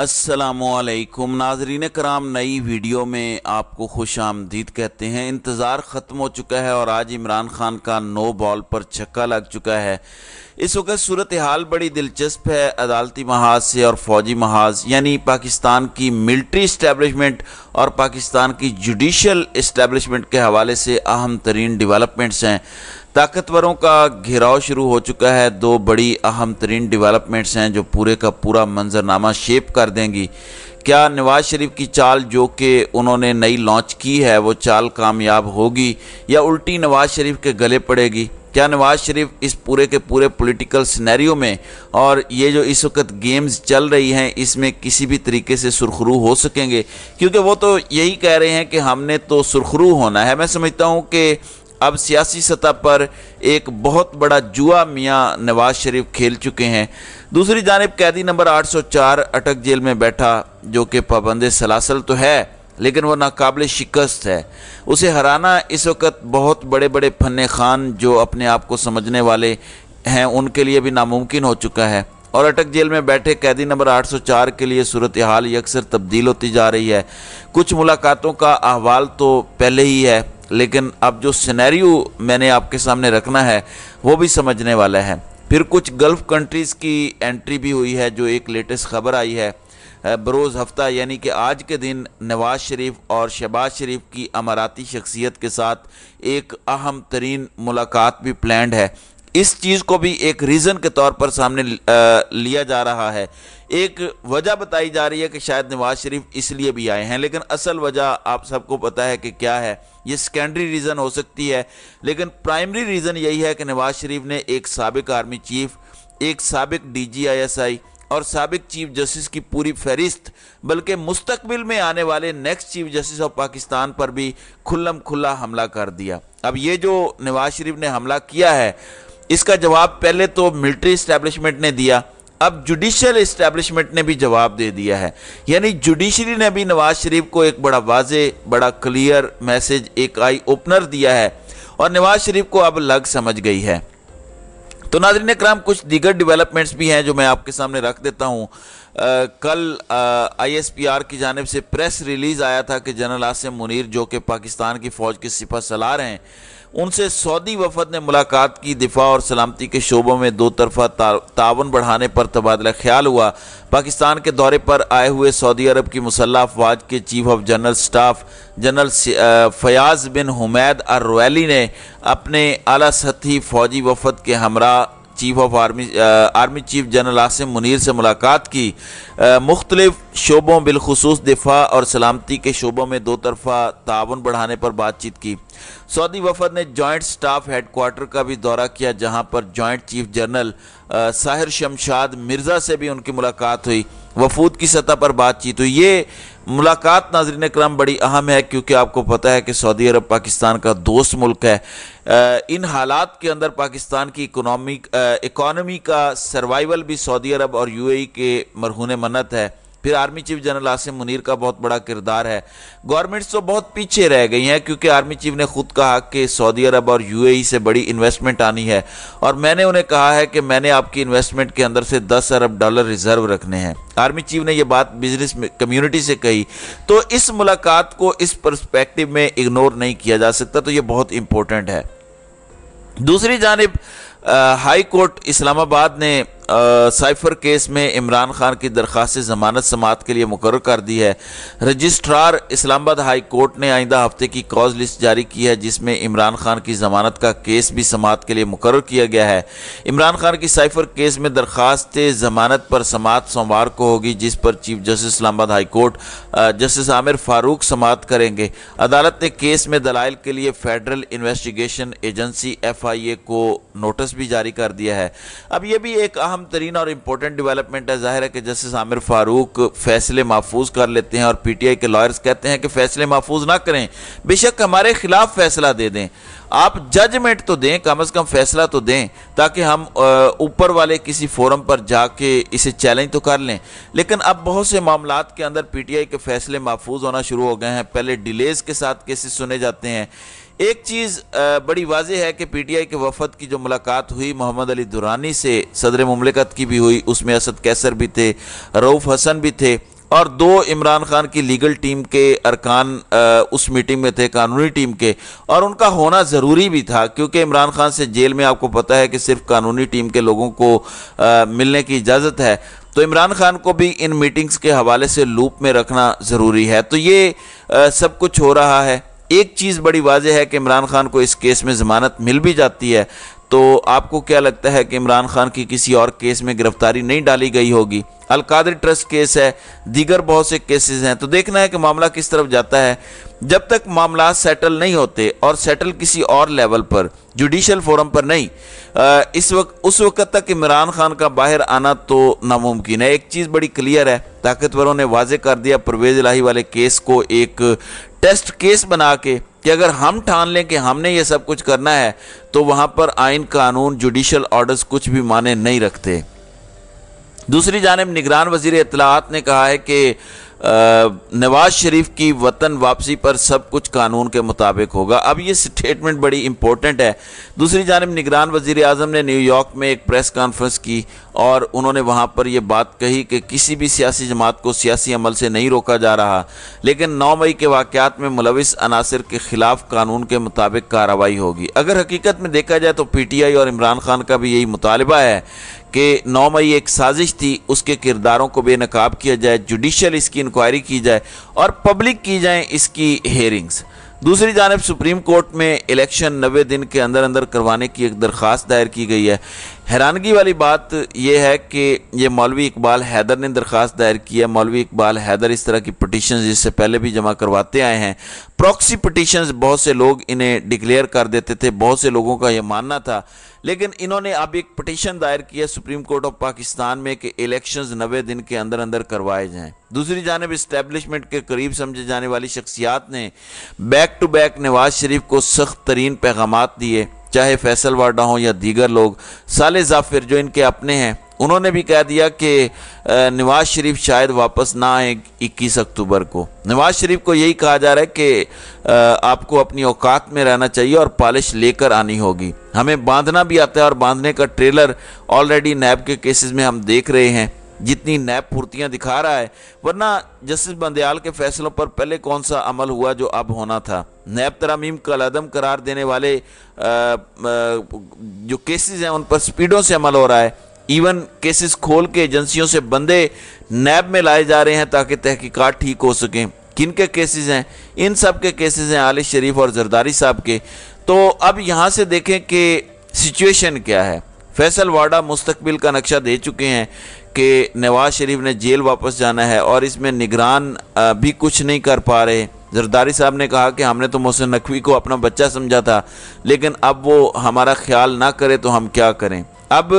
असलकुम नाजरीन कराम नई वीडियो में आपको खुश आमदीद कहते हैं इंतज़ार ख़त्म हो चुका है और आज इमरान ख़ान का नो बॉल पर छक्का लग चुका है इस वक्त सूरत हाल बड़ी दिलचस्प है अदालती महाज से और फौजी महाज यानी पाकिस्तान की मिल्ट्री इस्टेबलिशमेंट और पाकिस्तान की जुडिशल इस्टेबलिशमेंट के हवाले से अहम तरीन डिवेलपमेंट्स हैं ताकतवरों का घेराव शुरू हो चुका है दो बड़ी अहम तरीन डेवलपमेंट्स हैं जो पूरे का पूरा मंजरनामा शेप कर देंगी क्या नवाज शरीफ की चाल जो कि उन्होंने नई लॉन्च की है वो चाल कामयाब होगी या उल्टी नवाज शरीफ के गले पड़ेगी क्या नवाज शरीफ इस पूरे के पूरे पॉलिटिकल सिनेरियो में और ये जो इस वक्त गेम्स चल रही हैं इसमें किसी भी तरीके से सुरखरू हो सकेंगे क्योंकि वो तो यही कह रहे हैं कि हमने तो सुरखरू होना है मैं समझता हूँ कि अब सियासी सतह पर एक बहुत बड़ा जुआ मियाँ नवाज शरीफ खेल चुके हैं दूसरी जानब कैदी नंबर 804 अटक जेल में बैठा जो कि पाबंद सलासल तो है लेकिन वह नाकबिल शिकस्त है उसे हराना इस वक्त बहुत बड़े बड़े फन खान जो अपने आप को समझने वाले हैं उनके लिए भी नामुमकिन हो चुका है और अटक जेल में बैठे कैदी नंबर 804 के लिए सूरत हाल अक्सर तब्दील होती जा रही है कुछ मुलाकातों का अहवाल तो पहले ही है लेकिन अब जो सिनेरियो मैंने आपके सामने रखना है वो भी समझने वाला है फिर कुछ गल्फ़ कंट्रीज़ की एंट्री भी हुई है जो एक लेटेस्ट खबर आई है बरोज़ हफ्ता यानी कि आज के दिन नवाज़ शरीफ और शहबाज शरीफ की अमाराती शख्सियत के साथ एक अहम तरीन मुलाकात भी प्लान है इस चीज़ को भी एक रीज़न के तौर पर सामने लिया जा रहा है एक वजह बताई जा रही है कि शायद नवाज़ शरीफ इसलिए भी आए हैं लेकिन असल वजह आप सबको पता है कि क्या है ये सेकेंडरी रीज़न हो सकती है लेकिन प्राइमरी रीज़न यही है कि नवाज शरीफ ने एक सबक आर्मी चीफ एक सबक D G I S I और सबक चीफ जस्टिस की पूरी फहरिस्त बल्कि मुस्तबिल में आने वाले next chief justice of Pakistan पर भी खुल्लम खुल्ला हमला कर दिया अब ये जो नवाज शरीफ ने हमला किया है इसका जवाब पहले तो मिलिट्री इस्टेब्लिशमेंट ने दिया अब जुडिशल इस्टेब्लिशमेंट ने भी जवाब दे दिया है यानी जुडिशरी ने भी नवाज शरीफ को एक बड़ा वाज बड़ा क्लियर मैसेज एक आई ओपनर दिया है और नवाज शरीफ को अब लग समझ गई है तो नाजरीन कराम कुछ दीगर डेवलपमेंट्स भी हैं जो मैं आपके सामने रख देता हूँ कल आईएसपीआर की जानब से प्रेस रिलीज़ आया था कि जनरल आसिम मुनीर जो कि पाकिस्तान की फ़ौज के सिपा सलार हैं उनसे सऊदी वफद ने मुलाकात की दिफा और सलामती के शोबों में दो तरफा तावन बढ़ाने पर तबादला ख्याल हुआ पाकिस्तान के दौरे पर आए हुए सऊदी अरब की मुसल्ह अफवाज के chief of general staff general फयाज बिन हुमैद अर रोयली ने अपने अला सतही फौजी वफद के हमरा chief of army army chief general Asim Munir से मुलाकात की मुख्तलिफ शोबों बिलखसूस दिफा और सलामती के शोबों में दो तरफा ताउन बढ़ाने पर बातचीत की सऊदी वफद ने जॉइंट स्टाफ हेडकोार्टर का भी दौरा किया जहाँ पर joint chief general Sahir Shamshad Mirza से भी उनकी मुलाकात हुई वफूद की सतह पर बातचीत हुई ये मुलाकात नाजरन क्रम बड़ी अहम है क्योंकि आपको पता है कि सऊदी अरब पाकिस्तान का दोस्त मुल्क है इन हालात के अंदर पाकिस्तान की इकोनॉमिक इकॉनमी का सर्वाइवल भी सऊदी अरब और यूएई के मरहून मन्नत है फिर army chief general Asim Munir का बहुत बड़ा किरदार है गवर्नमेंट्स तो बहुत पीछे रह गई हैं क्योंकि आर्मी चीफ ने खुद कहा कि सऊदी अरब और यूएई से बड़ी इन्वेस्टमेंट आनी है और मैंने उन्हें कहा है कि मैंने आपकी इन्वेस्टमेंट के अंदर से 10 अरब डॉलर रिजर्व रखने हैं आर्मी चीफ ने यह बात बिजनेस कम्युनिटी से कही तो इस मुलाकात को इस परस्पेक्टिव में इग्नोर नहीं किया जा सकता तो ये बहुत इंपॉर्टेंट है दूसरी जानब हाई कोर्ट इस्लामाबाद ने साइफर केस में इमरान खान की दरख्वास्त जमानत समात के लिए मुकर कर दी है रजिस्ट्रार इस्लामाबाद हाई कोर्ट ने आइंदा हफ्ते की कॉज लिस्ट जारी की है जिसमें इमरान खान की जमानत का केस भी समात के लिए मुकर किया गया है इमरान खान की साइफर केस में दरख्वास्त जमानत पर समात सोमवार को होगी जिस पर chief justice Islamabad high court justice Aamir Farooq समात करेंगे अदालत ने केस में दलाइल के लिए federal investigation agency F I A को नोटिस भी जारी कर दिया है अब यह भी एक अहम अहम तरीन और इम्पोर्टेंट डेवलपमेंट है जाहिर है कि जस्टिस आमिर फारूक फैसले महफूज कर लेते हैं और पी टी आई के लॉयर्स कहते हैं कि फैसले महफूज ना करें बेशक हमारे खिलाफ फैसला दे दें आप जजमेंट तो दें कम अज़ कम फैसला तो दें ताकि हम ऊपर वाले किसी फोरम पर जाके इसे चैलेंज तो कर लें लेकिन अब बहुत से मामला के अंदर पी टी आई के फैसले महफूज होना शुरू हो गए हैं पहले डिलेज़ के साथ केसेस सुने जाते हैं एक चीज़ बड़ी वाजह है कि पीटीआई के वफद की जो मुलाकात हुई मोहम्मद अली दुरानी से सदर ममलिकत की भी हुई उसमें असद कैसर भी थे रऊफ़ हसन भी थे और दो इमरान खान की लीगल टीम के अरकान उस मीटिंग में थे कानूनी टीम के और उनका होना ज़रूरी भी था क्योंकि इमरान खान से जेल में आपको पता है कि सिर्फ कानूनी टीम के लोगों को आ, मिलने की इजाज़त है तो इमरान खान को भी इन मीटिंग्स के हवाले से लूप में रखना ज़रूरी है तो ये आ, सब कुछ हो रहा है एक चीज़ बड़ी वाजह है कि इमरान खान को इस केस में ज़मानत मिल भी जाती है तो आपको क्या लगता है कि इमरान खान की किसी और केस में गिरफ्तारी नहीं डाली गई होगी अलकादर ट्रस्ट केस है दीगर बहुत से केसेस हैं तो देखना है कि मामला किस तरफ जाता है जब तक मामला सेटल नहीं होते और सेटल किसी और लेवल पर जुडिशल फोरम पर नहीं इस वक्त उस वक्त तक इमरान खान का बाहर आना तो नामुमकिन है एक चीज़ बड़ी क्लियर है ताकतवरों ने वाजे कर दिया परवेज लाही वाले केस को एक टेस्ट केस बना के कि अगर हम ठान लें कि हमने ये सब कुछ करना है तो वहां पर आइन कानून जुडिशल ऑर्डर्स कुछ भी माने नहीं रखते दूसरी जानब निगरान वजीर इतलात ने कहा है कि नवाज शरीफ की वतन वापसी पर सब कुछ कानून के मुताबिक होगा अब ये स्टेटमेंट बड़ी इंपॉर्टेंट है दूसरी जानब निगरान वजीर अजम ने न्यूयॉर्क में एक प्रेस कॉन्फ्रेंस की और उन्होंने वहाँ पर यह बात कही कि किसी भी सियासी जमात को सियासी अमल से नहीं रोका जा रहा लेकिन नौ मई के वाक़ात में मुलविस अनासर के ख़िलाफ़ कानून के मुताबिक कार्रवाई होगी अगर हकीकत में देखा जाए तो पी टी आई और इमरान खान का भी यही मुतालबा है कि नौ मई एक साजिश थी उसके किरदारों को बेनकाब किया जाए जुडिशल इसकी इंक्वायरी की जाए और पब्लिक की जाए इसकी हेयरिंग्स दूसरी जानब सुप्रीम कोर्ट में इलेक्शन नबे दिन के अंदर अंदर करवाने की एक दरख्वास्त दायर की गई है हैरानगी वाली बात यह है कि ये मौलवी इकबाल हैदर ने दरख्वास्त दायर की है मौलवी इकबाल हैदर इस तरह की पटिशन जिससे पहले भी जमा करवाते आए हैं प्रॉक्सी पटिशन बहुत से लोग इन्हें डिक्लेयर कर देते थे बहुत से लोगों का यह मानना था लेकिन इन्होंने अब एक पटिशन दायर किया सुप्रीम कोर्ट ऑफ पाकिस्तान में कि इलेक्शंस नबे दिन के अंदर अंदर करवाए जाएं दूसरी जानब इस्टेबलिशमेंट के करीब समझे जाने वाली शख्सियात ने back to back Nawaz Sharif को सख्त तरीन पैगाम दिए चाहे फैसल वाडा हों या दीगर लोग साले जाफिर जो इनके अपने हैं उन्होंने भी कह दिया कि नवाज शरीफ शायद वापस ना आए इक्कीस अक्टूबर को नवाज शरीफ को यही कहा जा रहा है कि आपको अपनी औकात में रहना चाहिए और पॉलिश लेकर आनी होगी हमें बांधना भी आता है और बांधने का ट्रेलर ऑलरेडी नैब के केसेस में हम देख रहे हैं जितनी नैब फुर्तियाँ दिखा रहा है वरना जस्टिस बंदयाल के फैसलों पर पहले कौन सा अमल हुआ जो अब होना था नैब तरामीम का अदम करार देने वाले आ, आ, जो केसेस हैं उन पर स्पीडों से अमल हो रहा है इवन केसेस खोल के एजेंसियों से बंदे नैब में लाए जा रहे हैं ताकि तहकीकात ठीक हो सकें किन के केसेस हैं इन सब के केसेस हैं आलि शरीफ और जरदारी साहब के तो अब यहाँ से देखें कि सिचुएशन क्या है फैसल वाडा मुस्तबिल का नक्शा दे चुके हैं कि नवाज शरीफ ने जेल वापस जाना है और इसमें निगरान भी कुछ नहीं कर पा रहे जरदारी साहब ने कहा कि हमने तो मोहसिन नकवी को अपना बच्चा समझा था लेकिन अब वो हमारा ख्याल ना करे तो हम क्या करें अब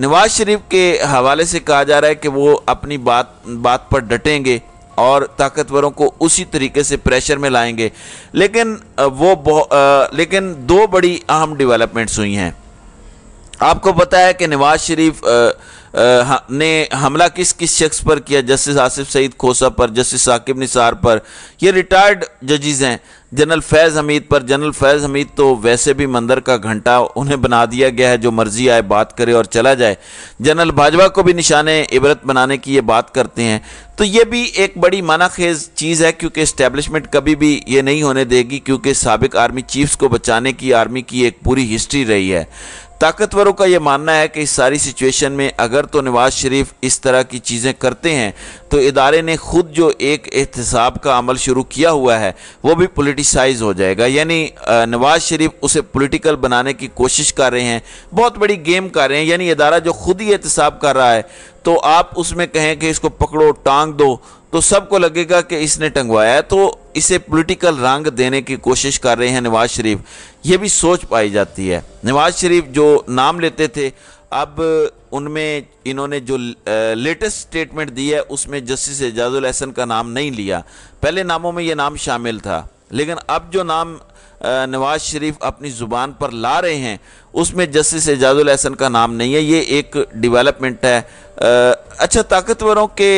नवाज शरीफ के हवाले से कहा जा रहा है कि वो अपनी बात बात पर डटेंगे और ताकतवरों को उसी तरीके से प्रेशर में लाएंगे लेकिन वो आ, लेकिन दो बड़ी अहम डेवलपमेंट्स हुई हैं आपको पता है कि नवाज शरीफ आ, आ, ने हमला किस किस शख्स पर किया जस्टिस आसिफ सईद खोसा पर जस्टिस साकिब निसार पर ये रिटायर्ड जजिज हैं जनरल फैज़ हमीद पर जनरल फैज़ हमीद तो वैसे भी मंदिर का घंटा उन्हें बना दिया गया है जो मर्जी आए बात करे और चला जाए जनरल बाजवा को भी निशाने इबरत बनाने की ये बात करते हैं तो ये भी एक बड़ी मना खेज चीज़ है क्योंकि इस्टेबलिशमेंट कभी भी ये नहीं होने देगी क्योंकि सबक आर्मी चीफ्स को बचाने की आर्मी की एक पूरी हिस्ट्री रही है ताकतवरों का यह मानना है कि इस सारी सिचुएशन में अगर तो नवाज शरीफ इस तरह की चीज़ें करते हैं तो इदारे ने खुद जो एक एहतसाब का अमल शुरू किया हुआ है वो भी पोलिटिकल क्रिटिसाइज हो जाएगा यानी नवाज शरीफ उसे पॉलिटिकल बनाने की कोशिश कर रहे हैं बहुत बड़ी गेम कर रहे हैं यानी अदारा जो खुद ही एहतसाब कर रहा है तो आप उसमें कहें कि इसको पकड़ो टांग दो तो सबको लगेगा कि इसने टंगवाया है तो इसे पॉलिटिकल रंग देने की कोशिश कर रहे हैं नवाज शरीफ ये भी सोच पाई जाती है नवाज शरीफ जो नाम लेते थे अब उनमें इन्होंने जो लेटेस्ट स्टेटमेंट दी है उसमें जस्टिस एजाजुल एहसन का नाम नहीं लिया पहले नामों में ये नाम शामिल था लेकिन अब जो नाम नवाज शरीफ अपनी ज़ुबान पर ला रहे हैं उसमें जस्टिस एजाजुल अहसन का नाम नहीं है ये एक डेवलपमेंट है अच्छा ताकतवरों के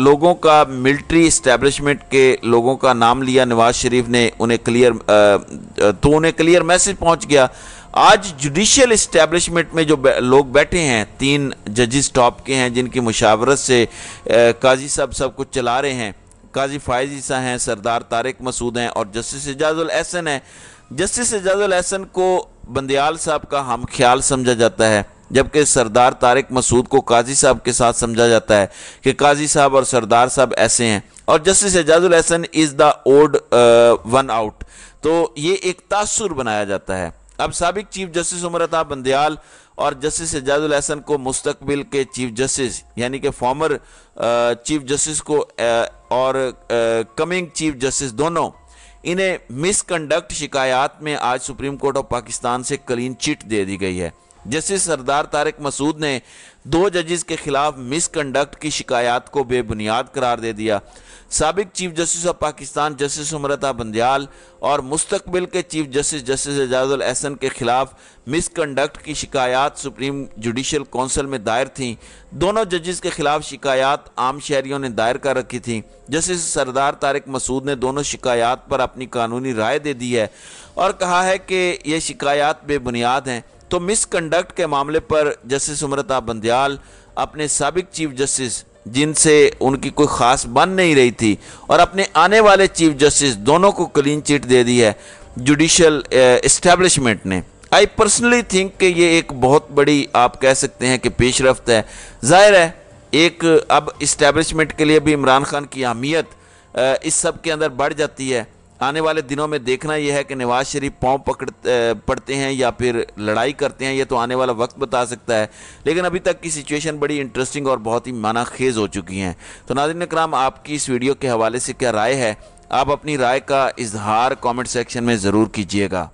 लोगों का मिलिट्री इस्टेबलिशमेंट के लोगों का नाम लिया नवाज शरीफ ने उन्हें क्लियर तो उन्हें क्लियर मैसेज पहुंच गया आज जुडिशल इस्टेबलिशमेंट में जो लोग बैठे हैं तीन जजिस टॉप के हैं जिनकी मुशावरत से काजी साहब सब कुछ चला रहे हैं काजी फायज ईसा हैं सरदार तारिक मसूद हैं और जस्टिस एजाजुल एहसन हैं जस्टिस एजाजुल एहसन को बंदियाल साहब का हम ख्याल समझा जाता है जबकि सरदार तारिक मसूद को काजी साहब के साथ समझा जाता है कि काजी साहब और सरदार साहब ऐसे हैं और justice Ijazul Ahsan is the old one out तो ये एक तासुर बनाया जाता है अब सबक चीफ जस्टिस उमर अताब बंदयाल और जस्टिस एजाजुल अहसन को मुस्तबिल के चीफ जस्टिस यानी कि फॉर्मर चीफ जस्टिस को और कमिंग चीफ जस्टिस दोनों इन्हें मिसकंडक्ट शिकायत में आज सुप्रीम कोर्ट ऑफ पाकिस्तान से क्लीन चिट दे दी गई है जस्टिस सरदार तारक मसूद ने दो जजेस के खिलाफ मिसकंडक्ट की शिकायत को बेबुनियाद करार दे दिया सबक chief justice of Pakistan justice उमरता बंदयाल और मुस्तबिल के chief justice justice Ijazul Ahsan के खिलाफ मिसकंडक्ट की शिकायत सुप्रीम जुडिशल कौंसिल में दायर थी दोनों जजेस के खिलाफ शिकायत आम शहरियों ने दायर कर रखी थी जस्टिस सरदार तारक मसूद ने दोनों शिकायत पर अपनी कानूनी राय दे दी है और कहा है कि ये शिकायत बेबुनियाद हैं तो मिसकंडक्ट के मामले पर जस्टिस उम्रता बंदयाल अपने सबक चीफ जस्टिस जिनसे उनकी कोई ख़ास बन नहीं रही थी और अपने आने वाले चीफ जस्टिस दोनों को क्लीन चिट दे दी है जुडिशल इस्टेब्लिशमेंट ने आई पर्सनली थिंक कि ये एक बहुत बड़ी आप कह सकते हैं कि रफ्त है जाहिर है एक अब इस्टेब्लिशमेंट के लिए भी इमरान खान की अहमियत इस सब के अंदर बढ़ जाती है आने वाले दिनों में देखना यह है कि नवाज शरीफ पाँव पकड़ पड़ते हैं या फिर लड़ाई करते हैं यह तो आने वाला वक्त बता सकता है लेकिन अभी तक की सिचुएशन बड़ी इंटरेस्टिंग और बहुत ही माना खेज़ हो चुकी हैं तो नादिन कराम आपकी इस वीडियो के हवाले से क्या राय है आप अपनी राय का इजहार कमेंट सेक्शन में ज़रूर कीजिएगा